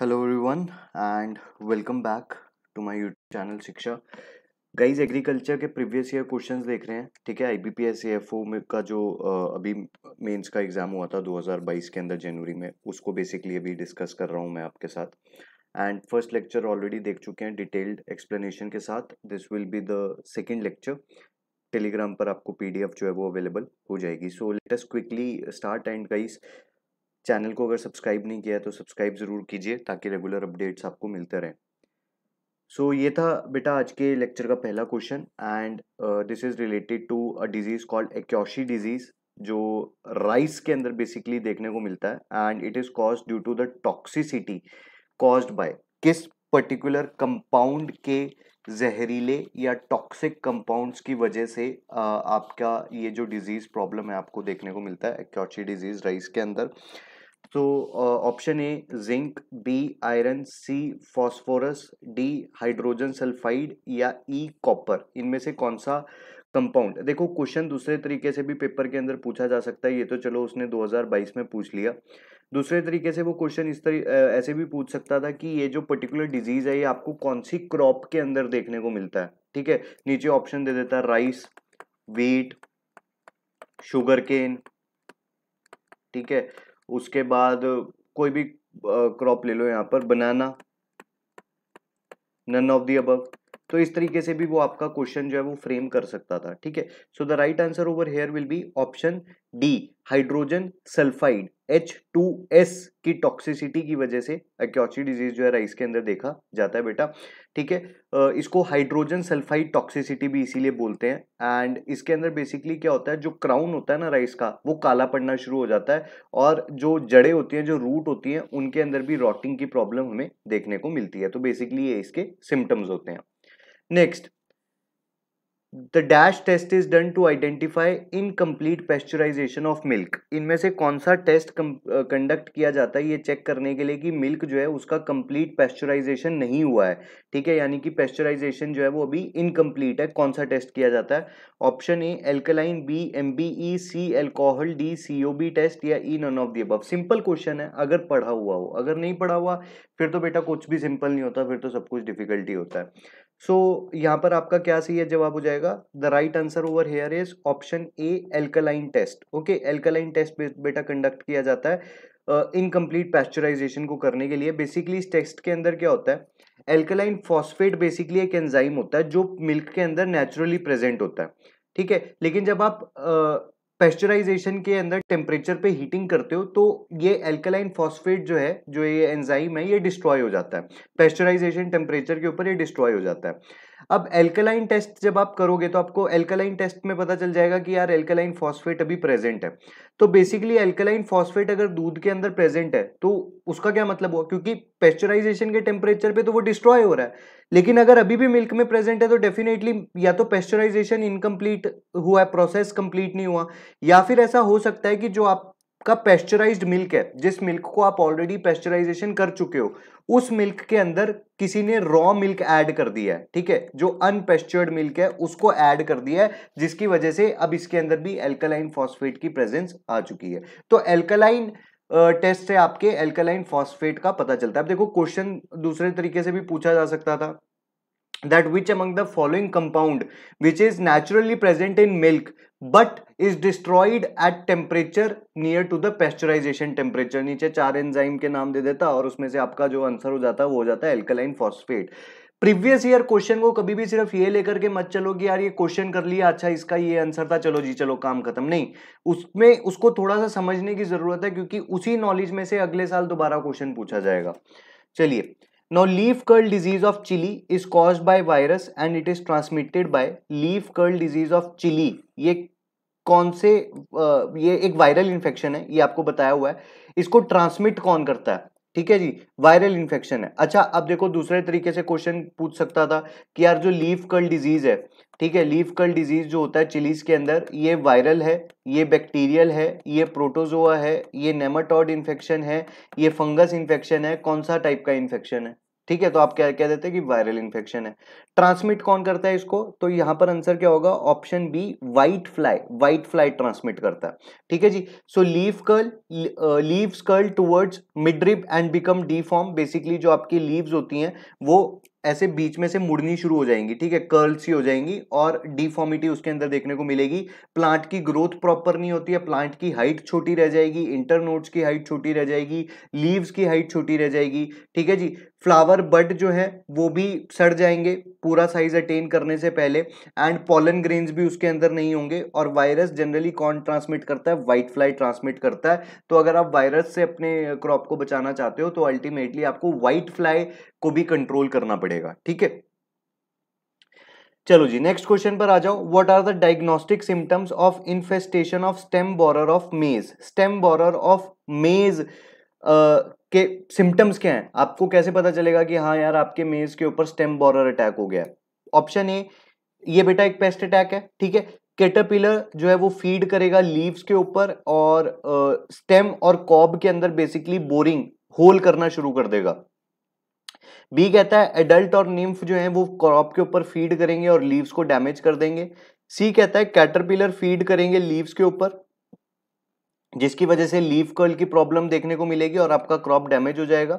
Hello everyone and welcome back to my YouTube channel Shiksha guys agriculture के previous year questions देख रहे हैं ठीक है आईबीपीएस ओ में का जो अभी मेंस का एग्ज़ाम हुआ था 2022 के अंदर जनवरी में उसको बेसिकली अभी डिस्कस कर रहा हूँ मैं आपके साथ एंड फर्स्ट लेक्चर ऑलरेडी देख चुके हैं डिटेल्ड एक्सप्लेनेशन के साथ this will be the second lecture Telegram पर आपको पीडीएफ जो है वो अवेलेबल हो जाएगी so let's quickly start and guys channel को अगर सब्सक्राइब नहीं किया तो सब्सक्राइब ज़रूर कीजिए ताकि रेगुलर अपडेट्स आपको मिलते रहें सो so, ये था बेटा आज के लेक्चर का पहला question and this is related to a disease called akiochi disease जो राइस के अंदर बेसिकली देखने को मिलता है and it is cause due to the toxicity caused by किस पर्टिकुलर कंपाउंड के जहरीले या टॉक्सिक कंपाउंड्स की वजह से uh, आपका ये जो डिजीज़ प्रॉब्लम है आपको देखने को मिलता है एक्योची डिजीज़ राइस के अंदर तो option A zinc B iron C phosphorus D hydrogen sulphide या ई e, कॉपर इनमें से कौन सा कंपाउंड देखो क्वेश्चन दूसरे तरीके से भी पेपर के अंदर पूछा जा सकता है ये तो चलो उसने 2022 में पूछ लिया दूसरे तरीके से वो क्वेश्चन इस तरह ऐसे भी पूछ सकता था कि ये जो पर्टिकुलर डिजीज है ये आपको कौन सी क्रॉप के अंदर देखने को मिलता है ठीक है नीचे ऑप्शन दे देता है राइस वीट शुगर केन ठीक है उसके बाद कोई भी क्रॉप ले लो यहाँ पर बनाना नन ऑफ दी अबव तो इस तरीके से भी वो आपका क्वेश्चन जो है वो फ्रेम कर सकता था ठीक है so the right answer over here will be option D hydrogen sulphide H two S की टॉक्सिसिटी की वजह से एक्योची डिजीज जो है राइस के अंदर देखा जाता है बेटा ठीक है इसको हाइड्रोजन सल्फाइड टॉक्सिसिटी भी इसीलिए बोलते हैं एंड इसके अंदर बेसिकली क्या होता है जो क्राउन होता है ना राइस का वो काला पड़ना शुरू हो जाता है और जो जड़ें होती हैं जो रूट होती हैं उनके अंदर भी रॉटिंग की प्रॉब्लम हमें देखने को मिलती है तो बेसिकली ये इसके सिम्टम्स होते हैं Next, the dash test is done to identify incomplete pasteurization of milk. इनमें से कौन सा टेस्ट कंडक्ट किया जाता है ये चेक करने के लिए कि मिल्क जो है उसका कंप्लीट pasteurization नहीं हुआ है ठीक है यानी कि पेस्चुराइजेशन जो है वो अभी इनकम्प्लीट है कौन सा टेस्ट किया जाता है option A alkaline B M B E C alcohol D B test या E none of the simple question है अगर पढ़ा हुआ हो अगर नहीं पढ़ा हुआ फिर तो बेटा कुछ भी सिंपल नहीं होता फिर तो सब कुछ डिफिकल्टी होता है सो so, यहाँ पर आपका क्या सही है जवाब हो जाएगा the right answer over here is option A alkaline test okay alkaline test बेटा कंडक्ट किया जाता है इनकम्प्लीट पैस्चराइजेशन को करने के लिए बेसिकली इस टेस्ट के अंदर क्या होता है एल्कलाइन फॉस्फेट बेसिकली एक एंजाइम होता है जो मिल्क के अंदर नेचुरली प्रेजेंट होता है ठीक है लेकिन जब आप पेस्चराइजेशन के अंदर टेम्परेचर पे हीटिंग करते हो तो ये एल्कलाइन फॉस्फेट जो है जो ये एंजाइम है ये डिस्ट्रॉय हो जाता है पेस्चराइजेशन टेम्परेचर के ऊपर ये डिस्ट्रॉय हो जाता है अब एल्कलाइन टेस्ट जब आप करोगे तो आपको एल्कलाइन टेस्ट में पता चल जाएगा कि यार एल्कलाइन फॉस्फेट अभी प्रेजेंट है तो बेसिकली एल्कलाइन फॉस्फेट अगर दूध के अंदर प्रेजेंट है तो उसका क्या मतलब हुआ क्योंकि पेस्चराइजेशन के टेम्परेचर पे तो वो डिस्ट्रॉय हो रहा है लेकिन अगर अभी भी मिल्क में प्रेजेंट है तो डेफिनेटली या तो पेस्चराइजेशन इनकम्प्लीट हुआ है प्रोसेस कंप्लीट नहीं हुआ या फिर ऐसा हो सकता है कि जो आप आपका पेस्चराइज मिल्क है जिस मिल्क को आप ऑलरेडी पेस्चराइजेशन कर चुके हो उस मिल्क के अंदर किसी ने रॉ मिल्क ऐड कर दिया है ठीक है जो अनपेस्चर्ड मिल्क है उसको ऐड कर दिया है जिसकी वजह से अब इसके अंदर भी एल्कलाइन फॉस्फेट की प्रेजेंस आ चुकी है तो एल्कलाइन टेस्ट से आपके एल्कलाइन फॉस्फेट का पता चलता है अब देखो क्वेश्चन दूसरे तरीके से भी पूछा जा सकता था that which among the following compound which is naturally present in milk but is destroyed at temperature near to the pasteurization temperature नीचे चार एंजाइम के नाम दे देता और उसमें से आपका जो आंसर हो जाता है वो हो जाता है alkaline phosphate previous year question को कभी भी सिर्फ ये लेकर के मत चलो कि यार ये क्वेश्चन कर लिया अच्छा इसका ये आंसर था चलो जी चलो काम खत्म नहीं उसमें उसको थोड़ा सा समझने की जरूरत है क्योंकि उसी नॉलेज में से अगले साल दोबारा क्वेश्चन पूछा जाएगा चलिए Now leaf curl disease of chili is caused by virus and it is transmitted by leaf curl disease of chili. ये कौन से ये एक वायरल इन्फेक्शन है ये आपको बताया हुआ है इसको ट्रांसमिट कौन करता है ठीक है जी वायरल इन्फेक्शन है अच्छा अब देखो दूसरे तरीके से क्वेश्चन पूछ सकता था कि यार जो लीफ कल डिजीज है ठीक है लीफ कल डिजीज जो होता है चिलीज के अंदर ये वायरल है ये बैक्टीरियल है ये प्रोटोजोआ है ये नेमाटोड इन्फेक्शन है ये फंगस इन्फेक्शन है कौन सा टाइप का इन्फेक्शन है ठीक है तो आप क्या कह देते हैं कि वायरल इन्फेक्शन है ट्रांसमिट कौन करता है इसको तो यहां पर आंसर क्या होगा option B white fly white fly transmit करता है ठीक है जी so leaf curl leaves curl towards midrib and become डी बेसिकली जो आपकी लीव्स होती हैं वो ऐसे बीच में से मुड़नी शुरू हो जाएंगी ठीक है कर्ल सी हो जाएंगी और डिफॉर्मिटी उसके अंदर देखने को मिलेगी प्लांट की ग्रोथ प्रॉपर नहीं होती है प्लांट की हाइट छोटी रह जाएगी नोट्स की हाइट छोटी रह जाएगी लीव्स की हाइट छोटी रह जाएगी ठीक है जी फ्लावर बड जो है वो भी सड़ जाएंगे पूरा साइज अटेन करने से पहले एंड पॉलन ग्रेन्स भी उसके अंदर नहीं होंगे और वायरस जनरली कौन ट्रांसमिट करता है वाइट फ्लाई ट्रांसमिट करता है तो अगर आप वायरस से अपने क्रॉप को बचाना चाहते हो तो अल्टीमेटली आपको व्हाइट फ्लाई को भी कंट्रोल करना पड़ेगा ठीक है चलो जी नेक्स्ट क्वेश्चन पर आ जाओ what are the diagnostic symptoms of infestation of stem borer of maize stem borer of maize के सिम्टम्स क्या हैं आपको कैसे पता चलेगा कि हाँ यार आपके मेज के ऊपर स्टेम बॉरर अटैक हो गया ऑप्शन ए ये बेटा एक पेस्ट अटैक है ठीक है केटरपिलर जो है वो फीड करेगा लीव्स के ऊपर और स्टेम uh, और कॉब के अंदर बेसिकली बोरिंग होल करना शुरू कर देगा बी कहता है एडल्ट और निम्फ जो है वो क्रॉप के ऊपर फीड करेंगे और लीव्स को डैमेज कर देंगे सी कहता है कैटरपिलर फीड करेंगे लीव्स के ऊपर जिसकी वजह से लीफ कर्ल की प्रॉब्लम देखने को मिलेगी और आपका क्रॉप डैमेज हो जाएगा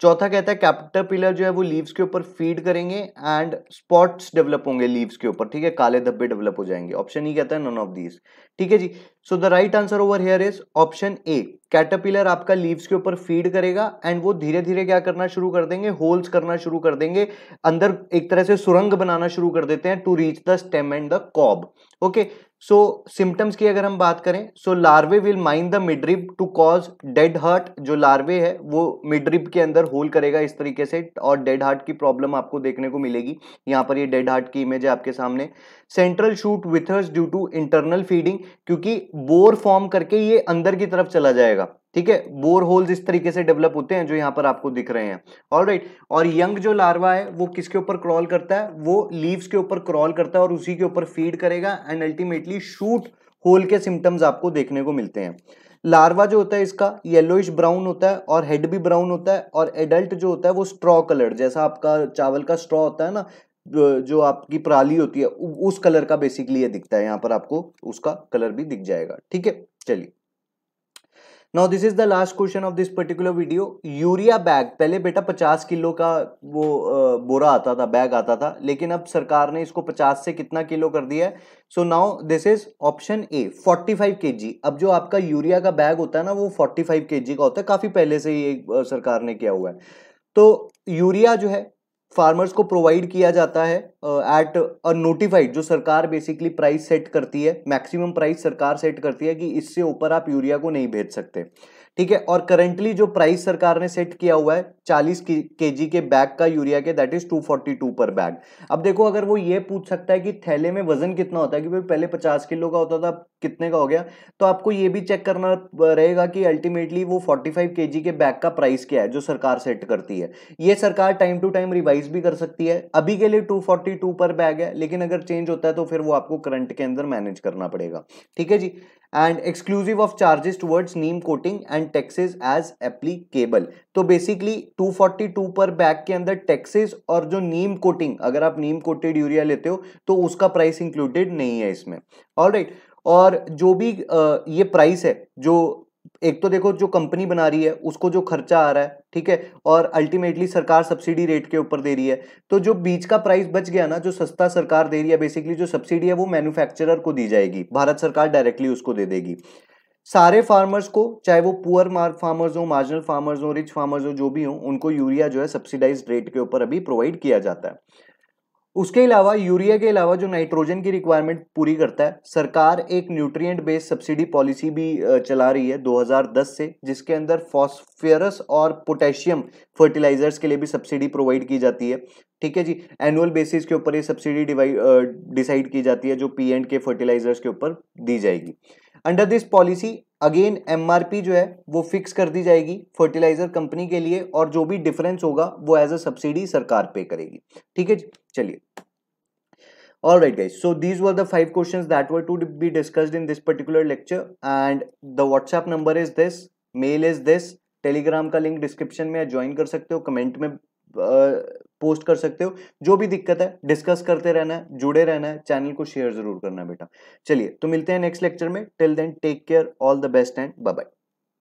चौथा कहता है पिलर जो है वो लीव्स के ऊपर फीड करेंगे एंड स्पॉट्स डेवलप होंगे लीव्स के ऊपर ठीक है काले धब्बे डेवलप हो जाएंगे ऑप्शन ई कहता है नॉन ऑफ दीज ठीक है जी so the right answer over here is option A caterpillar आपका लीव्स के ऊपर फीड करेगा एंड वो धीरे धीरे क्या करना शुरू कर देंगे होल्स करना शुरू कर देंगे अंदर एक तरह से सुरंग बनाना शुरू कर देते हैं to reach the stem and the cob okay so symptoms की अगर हम बात करें so larvae will mine the midrib to cause dead heart जो लार्वे है वो मिडरिब के अंदर होल करेगा इस तरीके से और डेड हार्ट की प्रॉब्लम आपको देखने को मिलेगी यहाँ पर ये डेड हार्ट की इमेज है आपके सामने central shoot withers due to internal feeding क्योंकि बोर फॉर्म करके ये अंदर की तरफ चला जाएगा ठीक है बोर होल्स इस तरीके से डेवलप होते हैं जो यहाँ पर आपको दिख रहे हैं ऑल राइट और यंग जो लार्वा है वो किसके ऊपर क्रॉल करता है वो लीव्स के ऊपर क्रॉल करता है और उसी के ऊपर फीड करेगा एंड अल्टीमेटली शूट होल के सिम्टम्स आपको देखने को मिलते हैं लार्वा जो होता है इसका येलोइश ब्राउन होता है और हेड भी ब्राउन होता है और एडल्ट जो होता है वो स्ट्रॉ कलर जैसा आपका चावल का स्ट्रॉ होता है ना जो आपकी पराली होती है उस कलर का बेसिकली ये दिखता है यहाँ पर आपको उसका कलर भी दिख जाएगा ठीक है चलिए now this is the last question of this particular video urea bag पहले बेटा 50 किलो का वो बोरा आता था बैग आता था लेकिन अब सरकार ने इसको 50 से कितना किलो कर दिया है so now this is option A 45 जी अब जो आपका यूरिया का बैग होता है ना वो 45 जी का होता है काफी पहले से ही सरकार ने किया हुआ है तो यूरिया जो है फार्मर्स को प्रोवाइड किया जाता है एट अ नोटिफाइड जो सरकार बेसिकली प्राइस सेट करती है मैक्सिमम प्राइस सरकार सेट करती है कि इससे ऊपर आप यूरिया को नहीं भेज सकते ठीक है और करेंटली जो प्राइस सरकार ने सेट किया हुआ है 40 के जी के बैग का यूरिया के दैट इज 242 पर बैग अब देखो अगर वो ये पूछ सकता है कि थैले में वजन कितना होता है कि पहले 50 किलो का होता था कितने का हो गया तो आपको ये भी चेक करना रहेगा कि अल्टीमेटली वो 45 के जी के बैग का प्राइस क्या है जो सरकार सेट करती है ये सरकार टाइम टू टाइम रिवाइज भी कर सकती है अभी के लिए टू पर बैग है लेकिन अगर चेंज होता है तो फिर वो आपको करंट के अंदर मैनेज करना पड़ेगा ठीक है जी and exclusive of charges towards neem coating and taxes as applicable तो बेसिकली 242 पर बैग के अंदर टैक्सेस और जो नीम कोटिंग अगर आप नीम कोटेड यूरिया लेते हो तो उसका प्राइस इंक्लूडेड नहीं है इसमें ऑल और जो भी ये प्राइस है जो एक तो देखो जो कंपनी बना रही है उसको जो खर्चा आ रहा है ठीक है और अल्टीमेटली सरकार सब्सिडी रेट के ऊपर दे रही है तो जो बीच का प्राइस बच गया ना जो सस्ता सरकार दे रही है बेसिकली जो सब्सिडी है वो मैन्युफैक्चरर को दी जाएगी भारत सरकार डायरेक्टली उसको दे देगी सारे फार्मर्स को चाहे वो पुअर फार्मर्स हो मार्जिनल फार्मर्स हो रिच फार्मर्स हो जो भी हो उनको यूरिया जो है सब्सिडाइज रेट के ऊपर अभी प्रोवाइड किया जाता है उसके अलावा यूरिया के अलावा जो नाइट्रोजन की रिक्वायरमेंट पूरी करता है सरकार एक न्यूट्रिएंट बेस्ड सब्सिडी पॉलिसी भी चला रही है 2010 से जिसके अंदर फॉस्फेरस और पोटेशियम फर्टिलाइजर्स के लिए भी सब्सिडी प्रोवाइड की जाती है ठीक है जी एनुअल बेसिस के ऊपर ये सब्सिडी डिसाइड की जाती है जो पी एंड के फर्टिलाइजर्स के ऊपर दी जाएगी under this policy again MRP जो है वो फिक्स कर दी जाएगी फर्टिलाइजर कंपनी के लिए और जो भी डिफरेंस होगा वो एज अ सब्सिडी सरकार पे करेगी ठीक है चलिए all right guys so these were the five questions that were to be discussed in this particular lecture and the whatsapp number is this mail is this telegram ka link description mein join kar sakte ho comment mein uh, post कर सकते हो जो भी दिक्कत है discuss करते रहना है जुड़े रहना है चैनल को शेयर जरूर करना बेटा चलिए तो मिलते हैं नेक्स्ट लेक्चर में till then take care all the best and bye bye